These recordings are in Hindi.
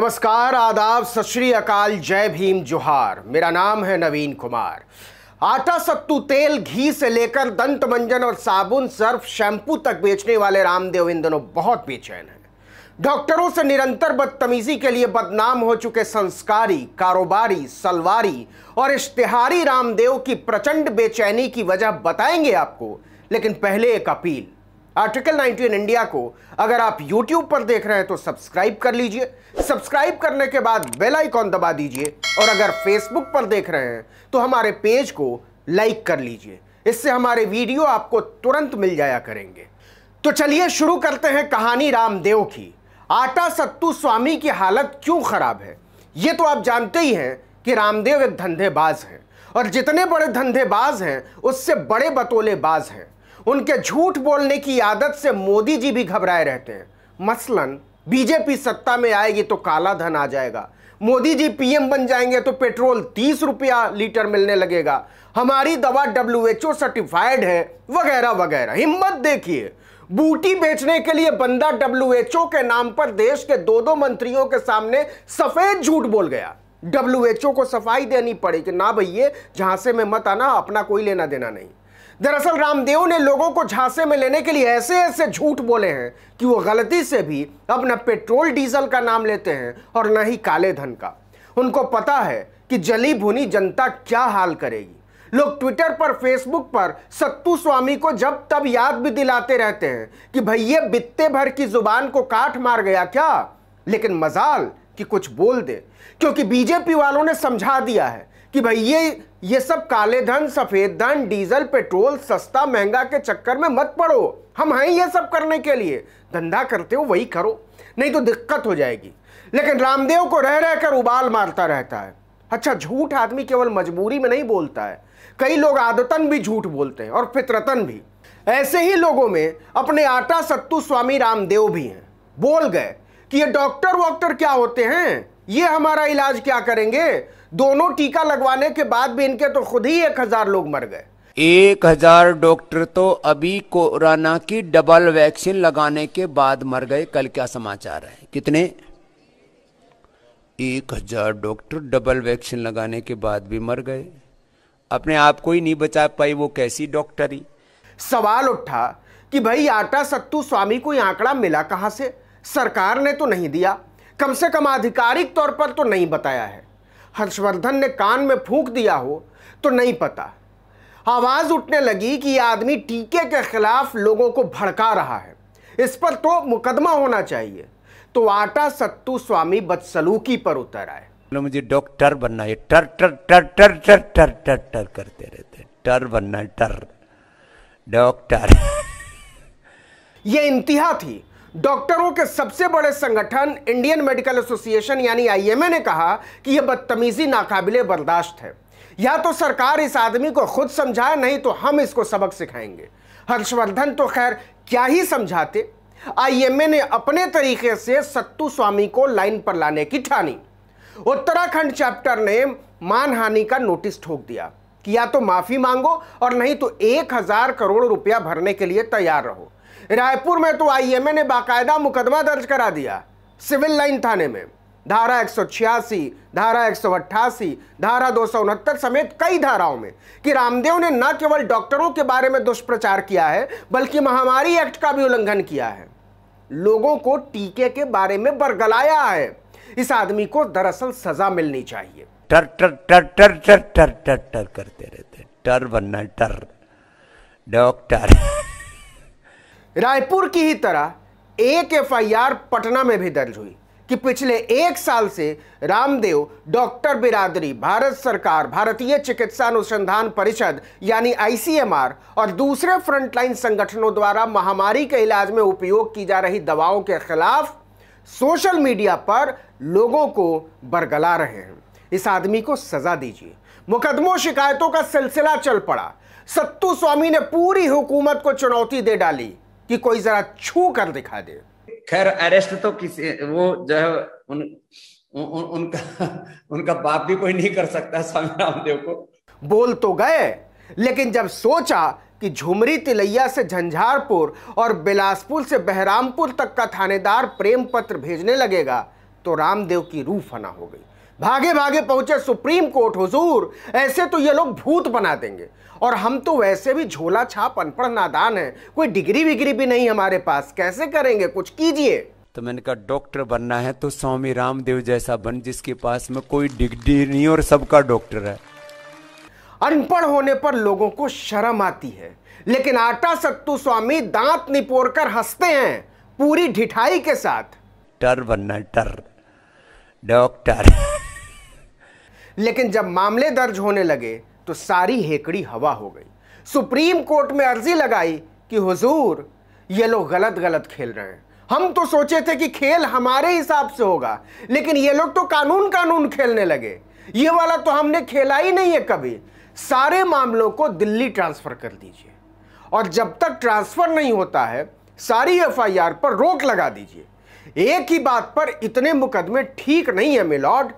नमस्कार आदाब सत श्री अकाल जय भीम जोहार मेरा नाम है नवीन कुमार आटा सत्तू तेल घी से लेकर दंत मंजन और साबुन सर्फ शैम्पू तक बेचने वाले रामदेव इन दोनों बहुत बेचैन हैं डॉक्टरों से निरंतर बदतमीजी के लिए बदनाम हो चुके संस्कारी कारोबारी सलवारी और इश्तिहारी रामदेव की प्रचंड बेचैनी की वजह बताएंगे आपको लेकिन पहले एक अपील आर्टिकल इन इंडिया को अगर आप यूट्यूब पर देख रहे हैं तो सब्सक्राइब कर लीजिए सब्सक्राइब करने के बाद बेल आइकॉन दबा दीजिए और अगर फेसबुक पर देख रहे हैं तो हमारे पेज को लाइक कर लीजिए इससे हमारे वीडियो आपको तुरंत मिल जाया करेंगे तो चलिए शुरू करते हैं कहानी रामदेव की आटा सत्तू स्वामी की हालत क्यों खराब है ये तो आप जानते ही हैं कि रामदेव एक धंधेबाज हैं और जितने बड़े धंधेबाज हैं उससे बड़े बतोलेबाज हैं उनके झूठ बोलने की आदत से मोदी जी भी घबराए रहते हैं मसलन बीजेपी सत्ता में आएगी तो काला धन आ जाएगा मोदी जी पीएम बन जाएंगे तो पेट्रोल तीस रुपया लीटर मिलने लगेगा हमारी दवा ओ सर्टिफाइड है वगैरह वगैरह हिम्मत देखिए बूटी बेचने के लिए बंदा ओ के नाम पर देश के दो दो मंत्रियों के सामने सफेद झूठ बोल गया ओ को सफाई देनी पड़ेगी ना भैया जहां से मैं मत आना अपना कोई लेना देना नहीं दरअसल रामदेव ने लोगों को झांसे में लेने के लिए ऐसे ऐसे झूठ बोले हैं कि वो गलती से भी अब न पेट्रोल डीजल का नाम लेते हैं और न ही काले धन का उनको पता है कि जली भुनी जनता क्या हाल करेगी लोग ट्विटर पर फेसबुक पर सत्तू स्वामी को जब तब याद भी दिलाते रहते हैं कि भैया बित्ते भर की जुबान को काट मार गया क्या लेकिन मजाल कि कुछ बोल दे क्योंकि बीजेपी वालों ने समझा दिया है कि भाई ये ये सब काले धन सफ़ेद धन डीजल पेट्रोल सस्ता महंगा के चक्कर में मत पड़ो हम हैं ये सब करने के लिए धंधा करते हो वही करो नहीं तो दिक्कत हो जाएगी लेकिन रामदेव को रह रहकर उबाल मारता रहता है अच्छा झूठ आदमी केवल मजबूरी में नहीं बोलता है कई लोग आदतन भी झूठ बोलते हैं और फितरतन भी ऐसे ही लोगों में अपने आटा सत्तू स्वामी रामदेव भी हैं बोल गए कि ये डॉक्टर वॉक्टर क्या होते हैं ये हमारा इलाज क्या करेंगे दोनों टीका लगवाने के बाद भी इनके तो खुद ही एक हजार लोग मर गए एक हजार डॉक्टर तो अभी कोरोना की डबल वैक्सीन लगाने के बाद मर गए कल क्या समाचार है कितने एक हजार डॉक्टर डबल वैक्सीन लगाने के बाद भी मर गए अपने आप को ही नहीं बचा पाई वो कैसी डॉक्टरी सवाल उठा कि भाई आटा सत्तू स्वामी को आंकड़ा मिला कहां से सरकार ने तो नहीं दिया कम से कम आधिकारिक तौर पर तो नहीं बताया है हर्षवर्धन ने कान में फूंक दिया हो तो नहीं पता आवाज़ उठने लगी कि यह आदमी टीके के खिलाफ लोगों को भड़का रहा है इस पर तो मुकदमा होना चाहिए तो आटा सत्तू स्वामी बदसलूकी पर उतर आए मुझे डॉक्टर बनना है टर टर टर टर टर टर टर टर करते रहते टर बनना है टर डॉक्टर ये इंतहा थी डॉक्टरों के सबसे बड़े संगठन इंडियन मेडिकल एसोसिएशन यानी आईएमए ने कहा कि यह बदतमीजी नाकाबिले बर्दाश्त है या तो सरकार इस आदमी को खुद समझाए नहीं तो हम इसको सबक सिखाएंगे हर्षवर्धन तो खैर क्या ही समझाते आईएमए ने अपने तरीके से सत्तू स्वामी को लाइन पर लाने की ठानी उत्तराखंड चैप्टर ने मानहानि का नोटिस ठोक दिया कि या तो माफी मांगो और नहीं तो एक हजार करोड़ रुपया भरने के लिए तैयार रहो रायपुर में तो आईएमए ने बाकायदा मुकदमा दर्ज करा दिया सिविल लाइन थाने में धारा एक धारा एक धारा दो समेत कई धाराओं में कि रामदेव ने न केवल डॉक्टरों के बारे में दुष्प्रचार किया है बल्कि महामारी एक्ट का भी उल्लंघन किया है लोगों को टीके के बारे में बरगलाया है इस आदमी को दरअसल सजा मिलनी चाहिए टर टर टर टर टर टर टर टर करते रहते टर बनना टर डॉक्टर रायपुर की ही तरह एक एफआईआर पटना में भी दर्ज हुई कि पिछले एक साल से रामदेव डॉक्टर बिरादरी भारत सरकार भारतीय चिकित्सा अनुसंधान परिषद यानी आईसीएमआर और दूसरे फ्रंटलाइन संगठनों द्वारा महामारी के इलाज में उपयोग की जा रही दवाओं के खिलाफ सोशल मीडिया पर लोगों को बरगला रहे हैं इस आदमी को सजा दीजिए मुकदमों शिकायतों का सिलसिला चल पड़ा सत्तू स्वामी ने पूरी हुकूमत को चुनौती दे डाली कि कोई जरा छू कर दिखा दे खैर अरेस्ट तो किसी वो जो है उन, उन, उन उनका उनका बाप भी कोई नहीं कर सकता स्वामी रामदेव को बोल तो गए लेकिन जब सोचा कि झुमरी तिलैया से झंझारपुर और बिलासपुर से बहरामपुर तक का थानेदार प्रेम पत्र भेजने लगेगा तो रामदेव की रूह फना हो गई भागे भागे पहुंचे सुप्रीम कोर्ट हुजूर ऐसे तो ये लोग भूत बना देंगे और हम तो वैसे भी झोला छाप अनपढ़ नादान है कोई डिग्री विग्री भी नहीं हमारे पास कैसे करेंगे कुछ कीजिए तो मैंने कहा डॉक्टर बनना है तो स्वामी रामदेव जैसा बन जिसके पास में कोई डिग्री नहीं और सबका डॉक्टर है अनपढ़ होने पर लोगों को शर्म आती है लेकिन आटा सत्तू स्वामी दांत निपोर कर हंसते हैं पूरी ढिठाई के साथ टर बनना टर डॉक्टर लेकिन जब मामले दर्ज होने लगे तो सारी हेकड़ी हवा हो गई सुप्रीम कोर्ट में अर्जी लगाई कि हुजूर ये लोग गलत गलत खेल रहे हैं हम तो सोचे थे कि खेल हमारे हिसाब से होगा लेकिन ये लोग तो कानून कानून खेलने लगे ये वाला तो हमने खेला ही नहीं है कभी सारे मामलों को दिल्ली ट्रांसफ़र कर दीजिए और जब तक ट्रांसफ़र नहीं होता है सारी एफआईआर पर रोक लगा दीजिए एक ही बात पर इतने मुकदमे ठीक नहीं है मिलॉर्ड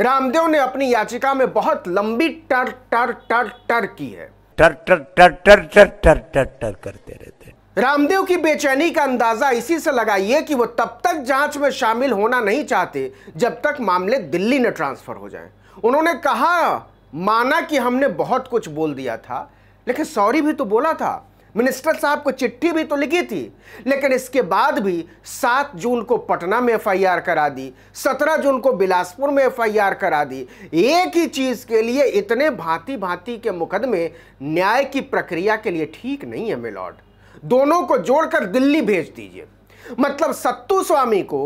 रामदेव ने अपनी याचिका में बहुत लंबी टर टर टर टर की है टर टर टर टर टर टर टर टर करते रहते रामदेव की बेचैनी का अंदाजा इसी से लगाइए कि वो तब तक जांच में शामिल होना नहीं चाहते जब तक मामले दिल्ली न ट्रांसफर हो जाएं। उन्होंने कहा माना कि हमने बहुत कुछ बोल दिया था लेकिन सॉरी भी तो बोला था मिनिस्टर साहब को चिट्ठी भी तो लिखी थी लेकिन इसके बाद भी 7 जून को पटना में एफआईआर करा दी 17 जून को बिलासपुर में एफआईआर करा दी एक ही चीज के लिए इतने भांति भांति के मुकदमे न्याय की प्रक्रिया के लिए ठीक नहीं है मिलॉर्ड दोनों को जोड़कर दिल्ली भेज दीजिए मतलब सत्तू स्वामी को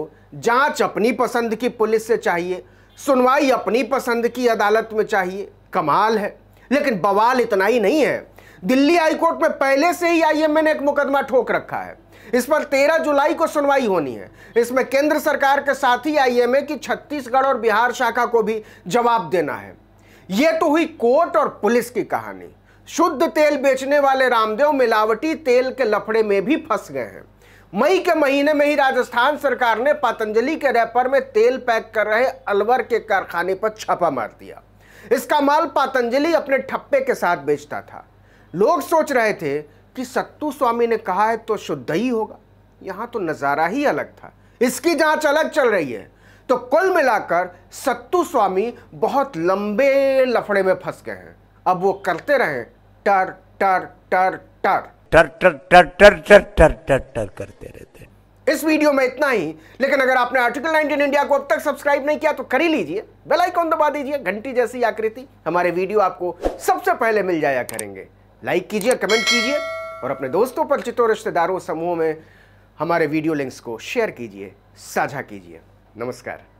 जांच अपनी पसंद की पुलिस से चाहिए सुनवाई अपनी पसंद की अदालत में चाहिए कमाल है लेकिन बवाल इतना ही नहीं है दिल्ली हाईकोर्ट में पहले से ही आई ने एक मुकदमा ठोक रखा है इस पर 13 जुलाई को सुनवाई होनी है इसमें केंद्र सरकार के साथ ही आईएमए की छत्तीसगढ़ और बिहार शाखा को भी जवाब देना है ये तो हुई कोर्ट और पुलिस की कहानी शुद्ध तेल बेचने वाले रामदेव मिलावटी तेल के लफड़े में भी फंस गए हैं मई के महीने में ही राजस्थान सरकार ने पतंजलि के रैपर में तेल पैक कर रहे अलवर के कारखाने पर छापा मार दिया इसका माल पतंजलि अपने ठप्पे के साथ बेचता था लोग सोच रहे थे कि सत्तू स्वामी ने कहा है तो शुद्ध ही होगा यहां तो नज़ारा ही अलग था इसकी जांच अलग चल रही है तो कुल मिलाकर सत्तू स्वामी बहुत लंबे लफड़े में फंस गए हैं अब वो करते रहे टर टर टर टर टर टर टर टर टर टर टर टर करते रहते इस वीडियो में इतना ही लेकिन अगर आपने आर्टिकल 19 इंडिया को अब तक सब्सक्राइब नहीं किया तो कर ही लीजिए बेल आइकॉन दबा दीजिए घंटी जैसी आकृति हमारे वीडियो आपको सबसे पहले मिल जाया करेंगे लाइक कीजिए कमेंट कीजिए और अपने दोस्तों परिचितों रिश्तेदारों समूह में हमारे वीडियो लिंक्स को शेयर कीजिए साझा कीजिए नमस्कार